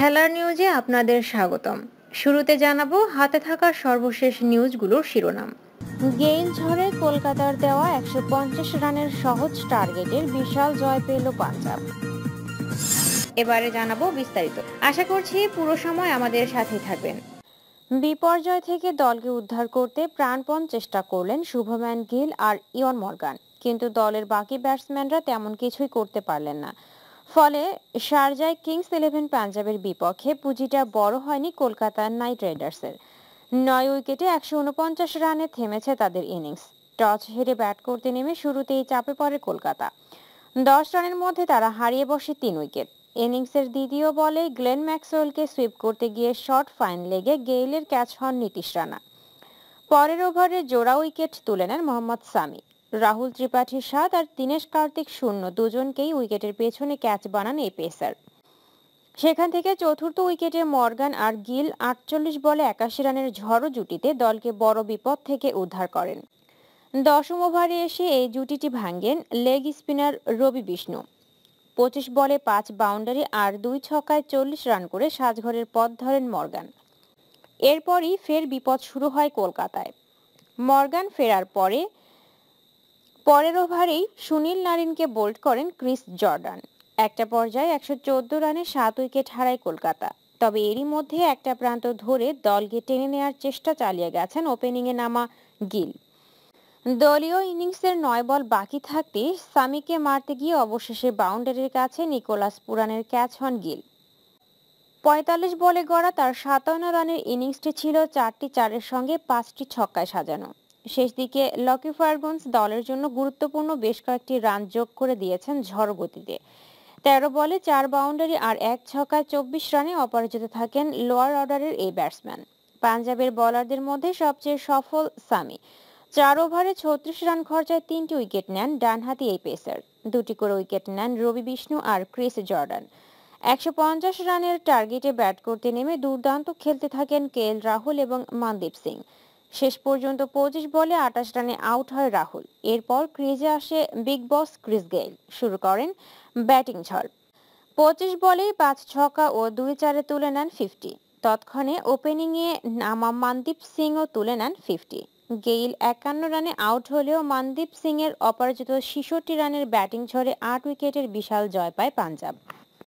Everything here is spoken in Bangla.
খেলার নিউজে আপনাদের স্বাগতম শুরুতে জানাবো হাতে থাকা সর্বশেষ নিউজগুলোর শিরোনাম গেইল ঝড়ে কলকাতার দেওয়া একশো পঞ্চাশ রানের সহজ টার্গেটের বিশাল জয় পেল পাঞ্জাব এবারে জানাবো বিস্তারিত আশা করছি পুরো সময় আমাদের সাথেই থাকবেন বিপর্যয় থেকে দলকে উদ্ধার করতে প্রাণপণ চেষ্টা করলেন শুভম্যান গিল আর ইয়ন মর্গান কিন্তু দলের বাকি ব্যাটসম্যানরা তেমন কিছুই করতে পারলেন না ফলে শারজায় কিংস ইলেভেন পাঞ্জাবের বিপক্ষে পুঁজিটা বড় হয়নি কলকাতার নাইট রাইডার্সের নয় উইকেটে একশো উনপঞ্চাশ রানে থেমেছে তাদের ইনিংস টস হেরে ব্যাট করতে নেমে শুরুতেই চাপে পড়ে কলকাতা দশ রানের মধ্যে তারা হারিয়ে বসে তিন উইকেট ইনিংসের দ্বিতীয় বলে গ্লেন ম্যাক্সওয়েলকে সুইপ করতে গিয়ে শর্ট ফাইন লেগে গেইলের ক্যাচ হন নীতিশ রানা পরের ওভারে জোড়া উইকেট তুলে নেন মোহাম্মদ সামি রাহুল ত্রিপাঠী সাত আর দিনেশ কার্তিক শূন্য দুজনকেই উইকেটের পেছনে ক্যাচ বানান এই পেসার সেখান থেকে চতুর্থ উইকেটে মর্গান আর গিল আটচল্লিশ বলে একাশি রানের ঝড়ো জুটিতে দলকে বড় বিপদ থেকে উদ্ধার করেন দশম ওভারে এসে এই জুটিটি ভাঙ্গেন লেগ স্পিনার রবি বিষ্ণু পঁচিশ বলে পাঁচ বাউন্ডারি আর দুই ছকায় চল্লিশ রান করে সাজঘরের পথ ধরেন মর্গান এরপরই ফের বিপদ শুরু হয় কলকাতায় মর্গান ফেরার পরে পরের ওভারেই সুনীল নারিনকে বোল্ড করেন ক্রিস জর্ডান একটা পর্যায়ে একশো রানে সাত উইকেট হারায় কলকাতা তবে এরই মধ্যে একটা প্রান্ত ধরে দলকে টেনে নেয়ার চেষ্টা চালিয়ে গেছেন ওপেনিংয়ে নামা গিল দলীয় ইনিংসের নয় বল বাকি থাকতে সামিকে মারতে গিয়ে অবশেষে বাউন্ডারির কাছে নিকোলাস পুরানের ক্যাচ হন গিল পঁয়তাল্লিশ বলে গড়া তার সাতান্ন রানের ইনিংসটি ছিল চারটি চারের সঙ্গে পাঁচটি ছক্কায় সাজানো শেষ দিকে লকি ফার্গুন্স দলের জন্য গুরুত্বপূর্ণ বেশ কয়েকটি রান যোগ করে দিয়েছেন ঝড় গতিতে তেরো বলে চার বাউন্ডারি আর এক ছকা চব্বিশ রানে অপরাজিত থাকেন লোয়ার অর্ডারের এই ব্যাটসম্যান পাঞ্জাবের বলারদের মধ্যে সবচেয়ে সফল সামি চার ওভারে ছত্রিশ রান খরচায় তিনটি উইকেট নেন ডানহাতি এই পেসার দুটি করে উইকেট নেন রবি বিষ্ণু আর ক্রিস জর্ডান একশো রানের টার্গেটে ব্যাট করতে নেমে দুর্দান্ত খেলতে থাকেন কে রাহুল এবং মনদীপ সিং শেষ পর্যন্ত পঁচিশ বলে আটাশ রানে আউট হয় রাহুল এরপর ক্রিজে আসে বিগ বস ক্রিস গেইল শুরু করেন ব্যাটিং ঝড় পঁচিশ বলেই পাঁচ ছকা ও দুই চারে তুলে নেন ফিফটি তৎক্ষণে ওপেনিংয়ে নামা মানদীপ সিংও তুলে নেন ফিফটি গেইল একান্ন রানে আউট হলেও মানদীপ সিংয়ের অপরাজিত ছিষট্টি রানের ব্যাটিং ঝড়ে আট উইকেটের বিশাল জয় পায় পাঞ্জাব